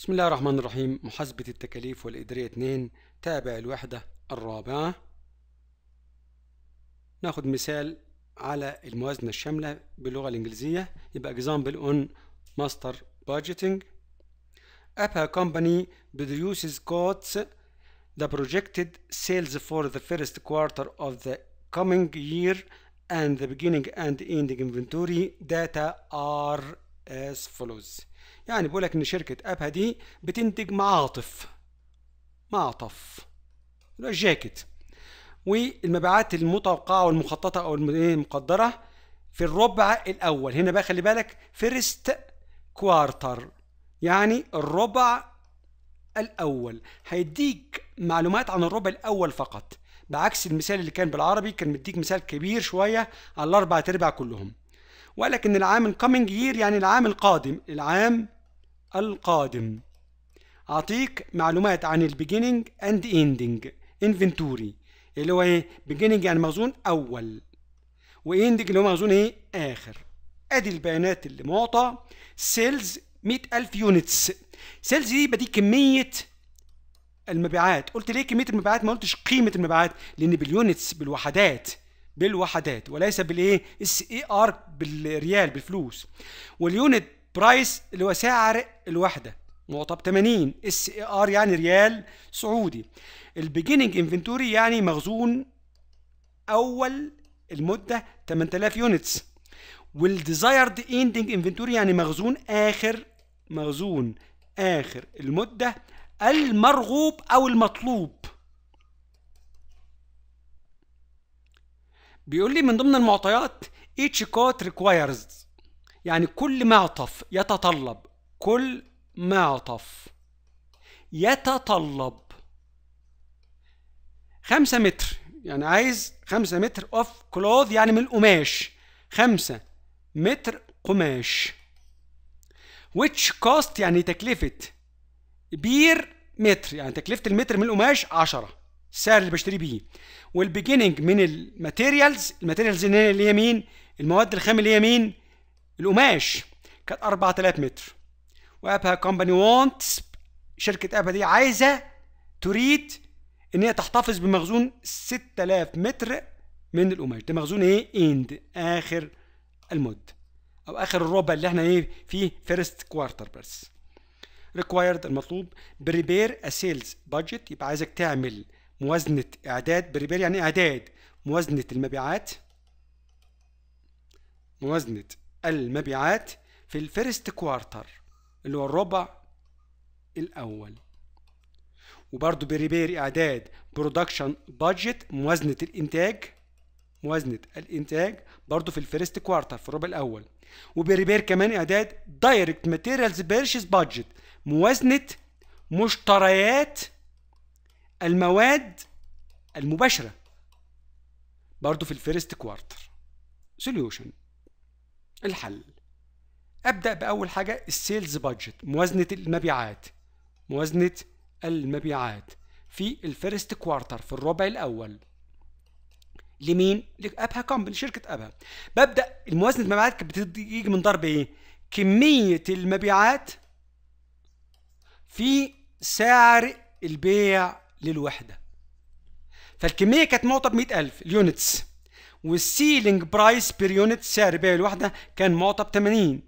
بسم الله الرحمن الرحيم محاسبة التكاليف والإدارية 2 تابع الوحدة الرابعة ناخد مثال على الموازنة الشاملة باللغة الإنجليزية يبقى example on master budgeting If company produces quotes the projected sales for the first quarter of the coming year and the beginning and ending inventory data are as follows يعني بقول لك ان شركه ابها دي بتنتج معاطف معطف اللي هو والمبيعات المتوقعه والمخططه او المقدره في الربع الاول هنا بقى خلي بالك فيرست كوارتر يعني الربع الاول هيديك معلومات عن الربع الاول فقط بعكس المثال اللي كان بالعربي كان مديك مثال كبير شويه على الاربع ارباع كلهم وقال لك ان العام الكومينج يير يعني العام القادم العام القادم اعطيك معلومات عن البيجيننج اند اندنج انفنتوري اللي هو ايه بيجيننج يعني مخزون اول واندنج اللي هو مخزون ايه اخر ادي البيانات اللي معطى سيلز 100000 يونتس سيلز دي يبقى دي كميه المبيعات قلت ليه كميه المبيعات ما قلتش قيمه المبيعات لان باليونتس بالوحدات بالوحدات وليس بالايه اس اي ار بالريال بالفلوس واليونت برايس اللي هو سعر الوحده معطى ب 80 اس اي ار يعني ريال سعودي البيجيننج انفنتوري يعني مخزون اول المده 8000 يونتس والديزايرد اندنج انفنتوري يعني مخزون اخر مخزون اخر المده المرغوب او المطلوب بيقول لي من ضمن المعطيات each cot requires يعني كل معطف يتطلب كل معطف يتطلب خمسة متر يعني عايز خمسة متر اوف كلوث يعني من القماش خمسة متر قماش which cost يعني تكلفة بير متر يعني تكلفة المتر من القماش عشرة السعر اللي بشتري بيه والبيجيننج من الماتيريالز الماتيريالز اللي هي مين المواد الخام اللي هي مين القماش كانت 4000 متر وابها كومباني وونتس شركه ابها دي عايزه تريد ان هي تحتفظ بمخزون 6000 متر من القماش ده مخزون ايه اند اخر المده او اخر الربع اللي احنا ايه فيه فيرست كوارتر بس ريكوايرد المطلوب بريبير ا سيلز بادجت يبقى عايزك تعمل موازنة إعداد بريبير يعني إعداد موازنة المبيعات موازنة المبيعات في الفيرست كوارتر اللي هو الربع الأول وبرضو بريبير إعداد برودكشن بادجت موازنة الإنتاج موازنة الإنتاج برضو في الفيرست كوارتر في الربع الأول وبريبير كمان إعداد دايركت ماتيريالز بيرشيز بادجت موازنة مشتريات المواد المباشرة برضو في الفيرست كوارتر سوليوشن الحل أبدأ بأول حاجة السيلز بادجت موازنة المبيعات موازنة المبيعات في الفيرست كوارتر في الربع الأول لمين؟ لابها كومباني شركه ابها. ببدا الموازنه المبيعات كانت بتيجي من ضرب ايه؟ كميه المبيعات في سعر البيع للوحده فالكميه كانت معطى ب 100000 اليونتس والسيلينج برايس بير يونت سعر بيع الوحده كان معطى ب 80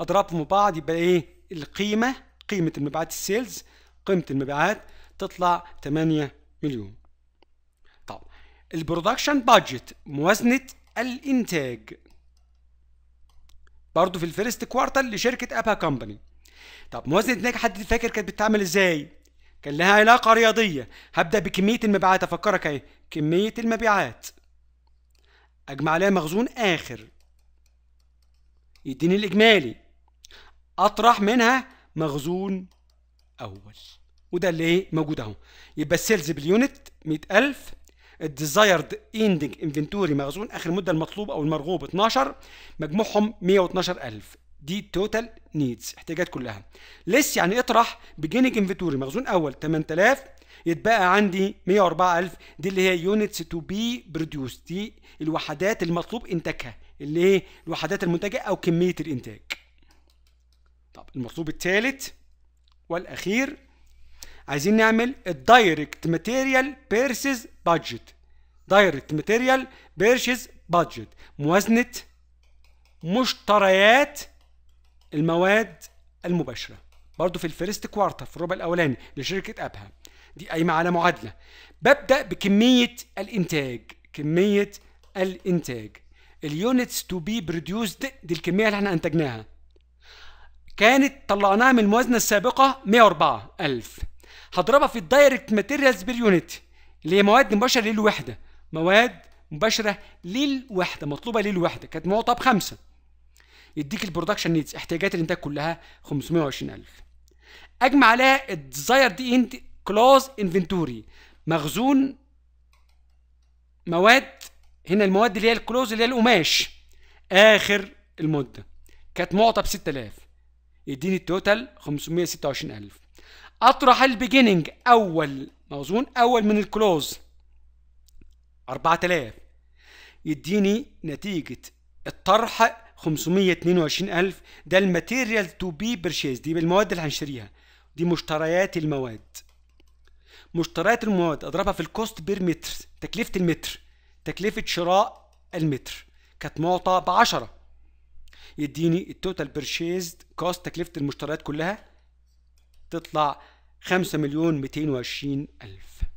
اضربهم بعض يبقى ايه القيمه قيمه المبيعات السيلز قيمه المبيعات تطلع 8 مليون طب البرودكشن بادجت موازنه الانتاج برضه في الفيرست كوارتر لشركه ابا كومباني طب موازنه الانتاج حد فاكر كانت بتتعمل ازاي كان لها علاقة رياضية هبدأ بكمية المبيعات أفكرك أهي كمية المبيعات أجمع عليها مخزون آخر يديني الإجمالي أطرح منها مخزون أول وده اللي إيه موجود أهو يبقى السيلز باليونت 100000 الديزايرد اندنج انفنتوري مخزون اخر المده المطلوب او المرغوب 12 مجموعهم 112000 دي التوتال نيدز احتياجات كلها لس يعني اطرح بجينيك انفنتوري مخزون اول 8000 يتبقى عندي 104000 دي اللي هي يونتس تو بي بروديوس دي الوحدات المطلوب انتاجها اللي هي الوحدات المنتجه او كميه الانتاج طب المطلوب الثالث والاخير عايزين نعمل الدايركت ماتيريال بيرسز بادجت دايركت ماتيريال بيرشز بادجت موازنه مشتريات المواد المباشره برضو في الفيرست كوارتر في الربع الاولاني لشركه ابها دي قايمه على معادله ببدا بكميه الانتاج كميه الانتاج اليونتس تو بي برودوسد دي الكميه اللي احنا انتجناها كانت طلعناها من الموازنه السابقه 104000 هضربها في الدايركت ماتيريالز بير يونت اللي هي مواد مباشره للوحده مواد مباشره للوحده مطلوبه للوحده كانت معطى بخمسه يديك البرودكشن نيدز احتياجات الانتاج كلها 520000 اجمع عليها الديزاير دي انت كلوز انفنتوري مخزون مواد هنا المواد اللي هي الكلوز اللي هي القماش اخر المده كانت معطى ب 6000 يديني التوتال 526000 اطرح البيجيننج اول مخزون اول من الكلوز 4000 يديني نتيجه الطرح 522000 ده الماتيريال تو بي بيرشيز دي المواد اللي هنشتريها دي مشتريات المواد مشتريات المواد اضربها في الكوست بير متر تكلفه المتر تكلفه شراء المتر كانت معطى ب 10 يديني التوتال بيرشيز كوست تكلفه المشتريات كلها تطلع 5 مليون 220 الف